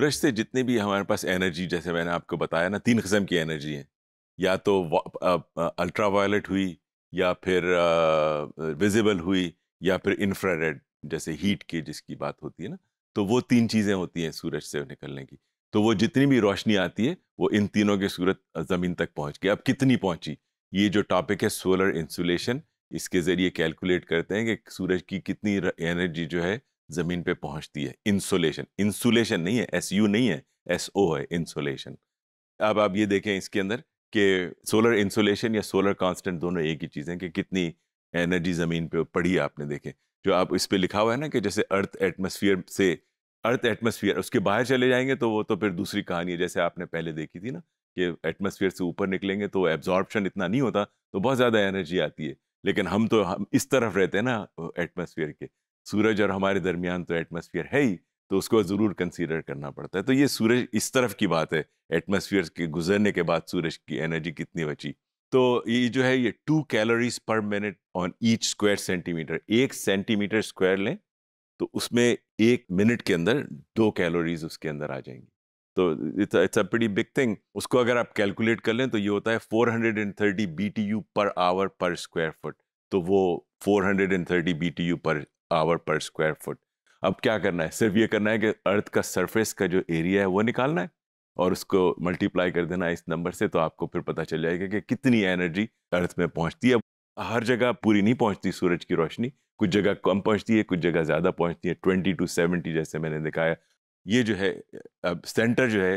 सूरज से जितने भी हमारे पास एनर्जी जैसे मैंने आपको बताया ना तीन किस्म की एनर्जी है या तो अल्ट्रा वायलेट हुई या फिर विजिबल हुई या फिर इंफ्रारेड जैसे हीट की जिसकी बात होती है ना तो वो तीन चीज़ें होती हैं सूरज से निकलने की तो वो जितनी भी रोशनी आती है वो इन तीनों के सूरत ज़मीन तक पहुंच गई अब कितनी पहुंची ये जो टॉपिक है सोलर इंसुलेशन इसके ज़रिए कैलकुलेट करते हैं कि सूरज की कितनी एनर्जी जो है जमीन पे पहुंचती है इंसुलेशन इंसुलेशन नहीं है एस यू नहीं है एस ओ है इंसुलेशन अब आप ये देखें इसके अंदर कि सोलर इंसुलेशन या सोलर कांस्टेंट दोनों एक ही चीज़ कि कितनी एनर्जी ज़मीन पे है आपने देखें जो आप इस पर लिखा हुआ है ना कि जैसे अर्थ एटमोसफियर से अर्थ एटमोसफियर उसके बाहर चले जाएंगे तो वो तो फिर दूसरी कहानी है जैसे आपने पहले देखी थी ना कि एटमोसफियर से ऊपर निकलेंगे तो एब्जॉर्बशन इतना नहीं होता तो बहुत ज़्यादा एनर्जी आती है लेकिन हम तो हम इस तरफ रहते हैं ना एटमोसफियर के सूरज और हमारे दरमियान तो एटमोसफियर है ही तो उसको ज़रूर कंसीडर करना पड़ता है तो ये सूरज इस तरफ की बात है एटमोसफियर के गुजरने के बाद सूरज की एनर्जी कितनी बची तो ये जो है ये two calories per minute on each square centimetre एक सेंटीमीटर स्क्वायर लें तो उसमें एक मिनट के अंदर दो कैलोरीज उसके अंदर आ जाएंगी तो it's it's a pretty big thing उसको अगर आप कैलकुलेट कर लें तो ये होता है 430 BTU पर आवर पर स्क्वायर फुट तो वो 430 BTU पर आवर पर स्क्वायर फुट अब क्या करना है सिर्फ ये करना है कि अर्थ का सरफेस का जो एरिया है वो निकालना है और उसको मल्टीप्लाई कर देना इस नंबर से तो आपको फिर पता चल जाएगा कि कितनी एनर्जी अर्थ में पहुंचती है हर जगह पूरी नहीं पहुंचती सूरज की रोशनी कुछ जगह कम पहुंचती है कुछ जगह ज़्यादा पहुंचती है ट्वेंटी टू सेवेंटी जैसे मैंने दिखाया ये जो है अब सेंटर जो है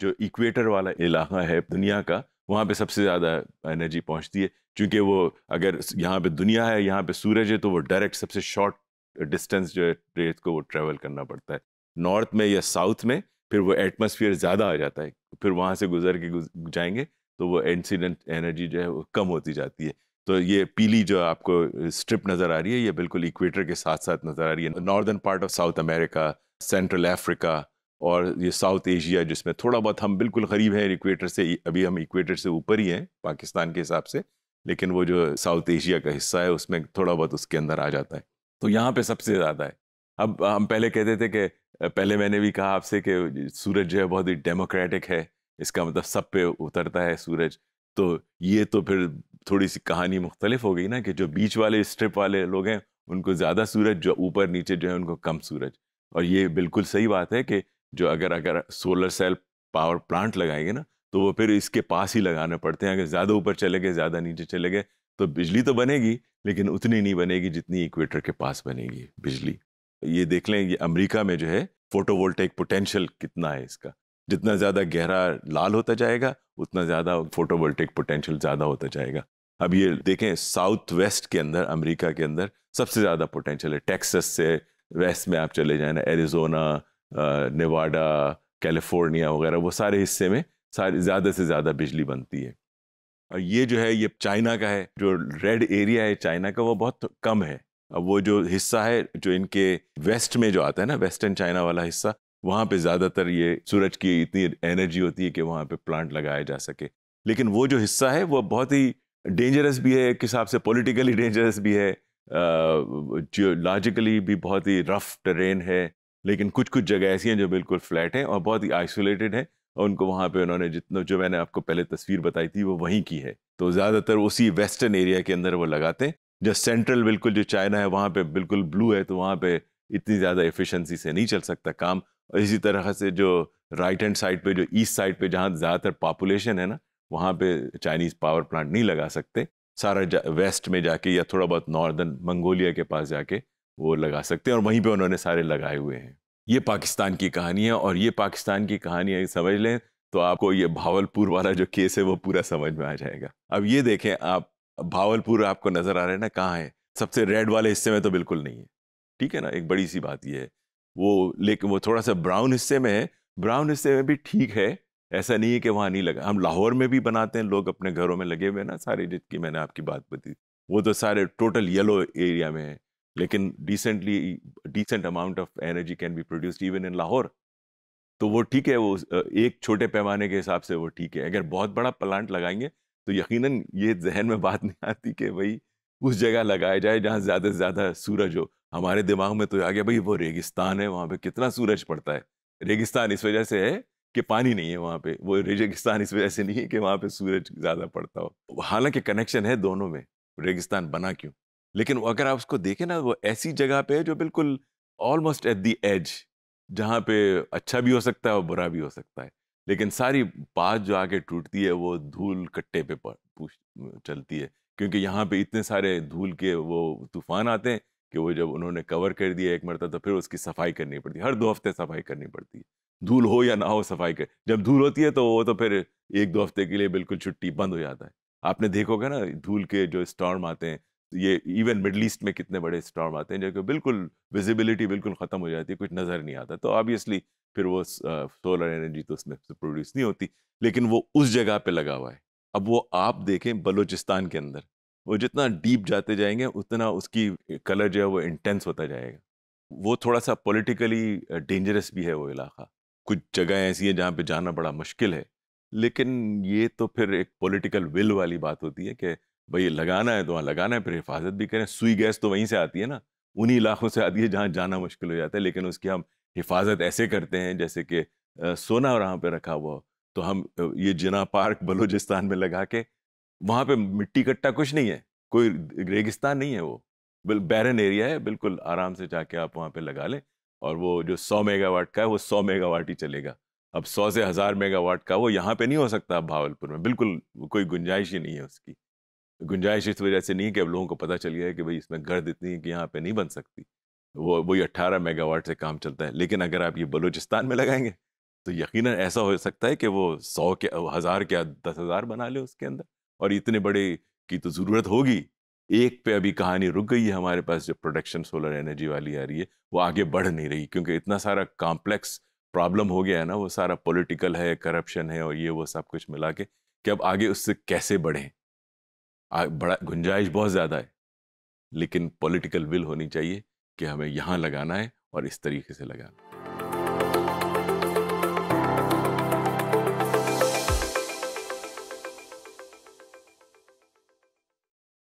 जो इक्वेटर वाला इलाका है दुनिया का वहाँ पे सबसे ज़्यादा एनर्जी पहुँचती है क्योंकि वो अगर यहाँ पे दुनिया है यहाँ पे सूरज है तो वो डायरेक्ट सबसे शॉर्ट डिस्टेंस जो है रेत को वो ट्रैवल करना पड़ता है नॉर्थ में या साउथ में फिर वो एटमोसफियर ज़्यादा आ जाता है फिर वहाँ से गुजर के जाएंगे तो वो इंसिडेंट एनर्जी जो है वो कम होती जाती है तो ये पीली जो आपको स्ट्रिप नज़र आ रही है ये बिल्कुल इक्वेटर के साथ साथ नज़र आ रही है northern part of South America Central Africa और ये साउथ एशिया जिसमें थोड़ा बहुत हम बिल्कुल गरीब हैं इक्वेटर से अभी हम इक्वेटर से ऊपर ही हैं पाकिस्तान के हिसाब से लेकिन वो जो साउथ एशिया का हिस्सा है उसमें थोड़ा बहुत उसके अंदर आ जाता है तो यहाँ पे सबसे ज़्यादा है अब हम पहले कहते थे कि पहले मैंने भी कहा आपसे कि सूरज जो है बहुत ही डेमोक्रेटिक है इसका मतलब सब पे उतरता है सूरज तो ये तो फिर थोड़ी सी कहानी मुख्तलिफ हो गई ना कि जो बीच वाले स्ट्रिप वाले लोग हैं उनको ज़्यादा सूरज जो ऊपर नीचे जो है उनको कम सूरज और ये बिल्कुल सही बात है कि जो अगर अगर सोलर सेल पावर प्लांट लगाएंगे ना तो वो फिर इसके पास ही लगाने पड़ते हैं अगर ज़्यादा ऊपर चले गए ज़्यादा नीचे चले गए तो बिजली तो बनेगी लेकिन उतनी नहीं बनेगी जितनी इक्वेटर के पास बनेगी बिजली ये देख लें ये अमेरिका में जो है फोटोवोल्टेक पोटेंशियल कितना है इसका जितना ज़्यादा गहरा लाल होता जाएगा उतना ज़्यादा फोटोवोल्टेक पोटेंशियल ज़्यादा होता जाएगा अब ये देखें साउथ वेस्ट के अंदर अमेरिका के अंदर सबसे ज़्यादा पोटेंशियल है टेक्सस से वेस्ट में आप चले जाए ना एरिजोना नेवाडा कैलिफोर्निया वगैरह वो सारे हिस्से में सारी ज़्यादा से ज़्यादा बिजली बनती है और ये जो है ये चाइना का है जो रेड एरिया है चाइना का वो बहुत कम है अब वो जो हिस्सा है जो इनके वेस्ट में जो आता है ना वेस्टर्न चाइना वाला हिस्सा वहाँ पे ज़्यादातर ये सूरज की इतनी एनर्जी होती है कि वहाँ पे प्लांट लगाया जा सके लेकिन वो जो हिस्सा है वो बहुत ही डेंजरस भी है एक हिसाब से पॉलिटिकली डेंजरस भी है जियोलॉजिकली भी बहुत ही रफ ट्रेन है लेकिन कुछ कुछ जगह ऐसी हैं जो बिल्कुल फ्लैट हैं और बहुत ही आइसोलेटेड हैं उनको वहाँ पे उन्होंने जितना जो मैंने आपको पहले तस्वीर बताई थी वो वहीं की है तो ज़्यादातर उसी वेस्टर्न एरिया के अंदर वो लगाते हैं जो सेंट्रल बिल्कुल जो चाइना है वहाँ पे बिल्कुल ब्लू है तो वहाँ पे इतनी ज़्यादा एफिशिएंसी से नहीं चल सकता काम और इसी तरह से जो राइट हैंड साइड पे जो ईस्ट साइड पे जहाँ ज़्यादातर पॉपुलेशन है ना वहाँ पे चाइनीज़ पावर प्लांट नहीं लगा सकते सारा वेस्ट में जाके या थोड़ा बहुत नॉर्दर्न मंगोलिया के पास जाके वो लगा सकते हैं और वहीं पर उन्होंने सारे लगाए हुए हैं ये पाकिस्तान की कहानी है और ये पाकिस्तान की कहानी है समझ लें तो आपको ये भावलपुर वाला जो केस है वो पूरा समझ में आ जाएगा अब ये देखें आप भावलपुर आपको नज़र आ रहे हैं ना कहाँ है सबसे रेड वाले हिस्से में तो बिल्कुल नहीं है ठीक है ना एक बड़ी सी बात यह है वो लेकिन वो थोड़ा सा ब्राउन हिस्से में है ब्राउन हिस्से में भी ठीक है ऐसा नहीं है कि वहाँ नहीं लगा हम लाहौर में भी बनाते हैं लोग अपने घरों में लगे हुए हैं ना सारे जितकी मैंने आपकी बात बती वो तो सारे टोटल येलो एरिया में है लेकिन decently decent amount of energy can be produced even in Lahore तो वो ठीक है वो एक छोटे पैमाने के हिसाब से वो ठीक है अगर बहुत बड़ा प्लांट लगाएंगे तो यकीनन ये जहन में बात नहीं आती कि भाई उस जगह लगाया जाए जहाँ ज़्यादा से ज़्यादा सूरज हो हमारे दिमाग में तो आ गया भाई वो रेगिस्तान है वहाँ पे कितना सूरज पड़ता है रेगिस्तान इस वजह से है कि पानी नहीं है वहाँ पे वो रेगिस्तान इस वजह से नहीं है कि वहाँ पे सूरज ज़्यादा पड़ता हो हालांकि कनेक्शन है दोनों में रेगिस्तान बना क्यों लेकिन अगर आप उसको देखें ना वो ऐसी जगह पे है जो बिल्कुल ऑलमोस्ट एट दी एज जहाँ पे अच्छा भी हो सकता है और बुरा भी हो सकता है लेकिन सारी बात जो आके टूटती है वो धूल कट्टे पे पूछ चलती है क्योंकि यहाँ पे इतने सारे धूल के वो तूफान आते हैं कि वो जब उन्होंने कवर कर दिया एक मरतब तो फिर उसकी सफाई करनी पड़ती है हर दो हफ्ते सफाई करनी पड़ती है धूल हो या ना हो सफाई कर जब धूल होती है तो वो तो फिर एक दो हफ्ते के लिए बिल्कुल छुट्टी बंद हो जाता है आपने देखोगे ना धूल के जो स्टॉर्म आते हैं ये इवन मिडल ईस्ट में कितने बड़े स्टॉर्म आते हैं जो बिल्कुल विजिबिलिटी बिल्कुल ख़त्म हो जाती है कुछ नज़र नहीं आता तो ऑब्वियसली फिर वो सोलर एनर्जी तो उसमें प्रोड्यूस नहीं होती लेकिन वो उस जगह पर लगा हुआ है अब वो आप देखें बलोचिस्तान के अंदर वो जितना डीप जाते जाएंगे उतना उसकी कलर जो है वो इंटेंस होता जाएगा वो थोड़ा सा पॉलिटिकली डेंजरस भी है वो इलाका कुछ जगह ऐसी हैं जहाँ पे जाना बड़ा मुश्किल है लेकिन ये तो फिर एक पॉलिटिकल विल वाली बात होती है कि भाई लगाना है तो वहाँ लगाना है फिर हिफाजत भी करें सुई गैस तो वहीं से आती है ना उन्हीं इलाकों से आती है जहाँ जाना मुश्किल हो जाता है लेकिन उसकी हम हिफाजत ऐसे करते हैं जैसे कि सोना वहाँ पर रखा हुआ तो हम ये जिना पार्क बलूचिस्तान में लगा के वहाँ पर मिट्टी कट्टा कुछ नहीं है कोई रेगिस्तान नहीं है वो बिल बैरन एरिया है बिल्कुल आराम से जाके आप वहाँ पर लगा लें और वो जो सौ मेगावाट का है वो सौ मेगावाट ही चलेगा अब सौ से हज़ार मेगावाट का वो यहाँ पे नहीं हो सकता भावलपुर में बिल्कुल कोई गुंजाइश ही नहीं है उसकी गुंजाइश इस वजह से नहीं कि अब लोगों को पता चल गया है कि भाई इसमें गर्द इतनी है कि यहाँ पे नहीं बन सकती वो वही अट्ठारह मेगावाट से काम चलता है लेकिन अगर आप ये बलूचिस्तान में लगाएंगे तो यकीन ऐसा हो सकता है कि वो सौ के हज़ार क्या दस हज़ार बना ले उसके अंदर और इतने बड़े की तो ज़रूरत होगी एक पे अभी कहानी रुक गई है हमारे पास जो प्रोडक्शन सोलर एनर्जी वाली आ रही है वो आगे बढ़ नहीं रही क्योंकि इतना सारा कॉम्प्लेक्स प्रॉब्लम हो गया है ना वो सारा पॉलिटिकल है करप्शन है और ये वो सब कुछ मिला के कि अब आगे उससे कैसे बढ़ें बड़ा गुंजाइश बहुत ज़्यादा है लेकिन पॉलिटिकल विल होनी चाहिए कि हमें यहाँ लगाना है और इस तरीके से लगाना है